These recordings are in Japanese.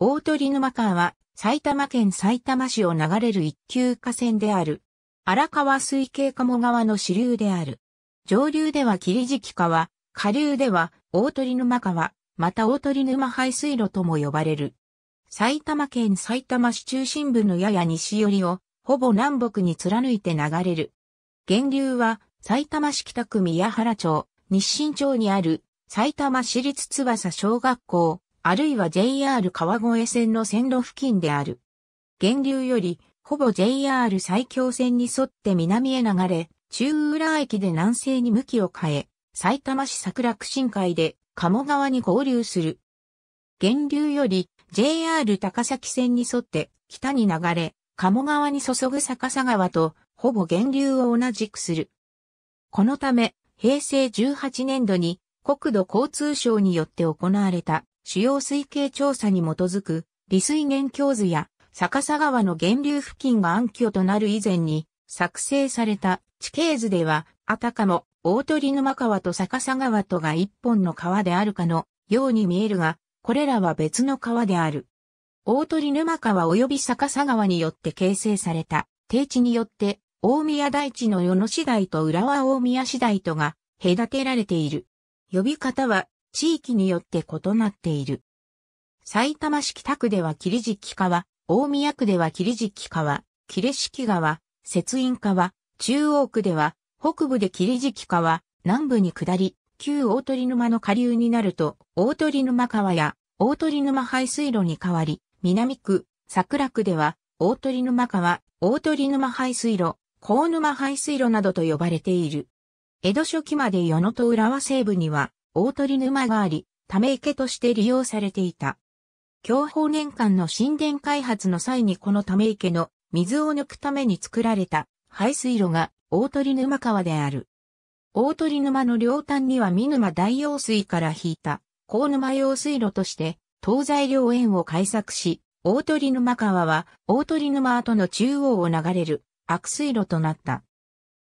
大鳥沼川は埼玉県埼玉市を流れる一級河川である。荒川水系鴨川の支流である。上流では霧敷川、下流では大鳥沼川、また大鳥沼排水路とも呼ばれる。埼玉県埼玉市中心部のやや西寄りをほぼ南北に貫いて流れる。源流は埼玉市北区宮原町、日清町にある埼玉市立翼小学校、あるいは JR 川越線の線路付近である。源流より、ほぼ JR 埼京線に沿って南へ流れ、中浦駅で南西に向きを変え、埼玉市桜区新海で鴨川に合流する。源流より JR 高崎線に沿って北に流れ、鴨川に注ぐ逆さ川とほぼ源流を同じくする。このため、平成18年度に国土交通省によって行われた主要水系調査に基づく、利水源郷図や逆さ川の源流付近が暗渠となる以前に、作成された地形図では、あたかも大鳥沼川と逆さ川とが一本の川であるかのように見えるが、これらは別の川である。大鳥沼川及び逆さ川によって形成された低地によって、大宮大地の与野次第と浦和大宮次第とが隔てられている。呼び方は地域によって異なっている。埼玉市北区では霧敷川、大宮区では霧敷川、霧敷川、雪印川、中央区では、北部で霧敷川、南部に下り、旧大鳥沼の下流になると、大鳥沼川や大鳥沼排水路に変わり、南区、桜区では、大鳥沼川、大鳥沼排水路、高沼排水路などと呼ばれている。江戸初期まで与野と浦和西部には、大鳥沼があり、ため池として利用されていた。享保年間の神殿開発の際にこのため池の水を抜くために作られた排水路が大鳥沼川である。大鳥沼の両端には見沼大用水から引いた高沼用水路として東西両縁を開削し、大鳥沼川は大鳥沼跡の中央を流れる悪水路となった。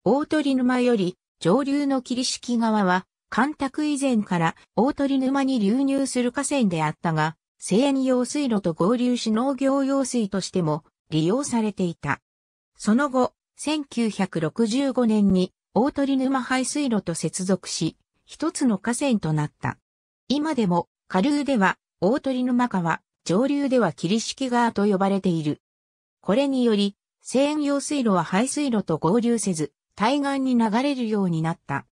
大鳥沼より上流の霧敷川は干拓以前から大鳥沼に流入する河川であったが、生塩用水路と合流し農業用水としても利用されていた。その後、1965年に大鳥沼排水路と接続し、一つの河川となった。今でも、下流では大鳥沼川、上流では霧式川と呼ばれている。これにより、生塩用水路は排水路と合流せず、対岸に流れるようになった。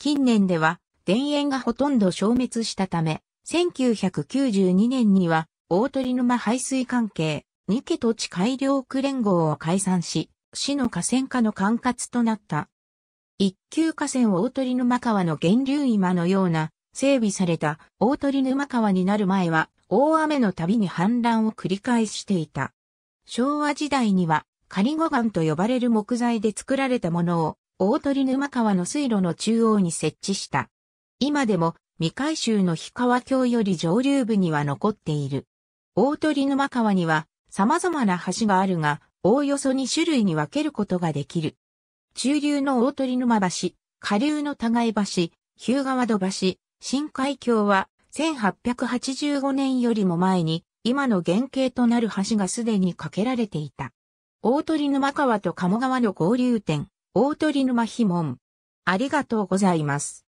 近年では、田園がほとんど消滅したため、1992年には、大鳥沼排水関係、二家土地改良区連合を解散し、市の河川化の管轄となった。一級河川大鳥沼川の源流今のような、整備された大鳥沼川になる前は、大雨の度に氾濫を繰り返していた。昭和時代には、仮護岩と呼ばれる木材で作られたものを大鳥沼川の水路の中央に設置した。今でも未回収の氷川橋より上流部には残っている。大鳥沼川には様々な橋があるが、おおよそ2種類に分けることができる。中流の大鳥沼橋、下流の互い橋、日向川戸橋、新海峡は1885年よりも前に今の原型となる橋がすでに架けられていた。大鳥沼川と鴨川の合流点、大鳥沼秘門。ありがとうございます。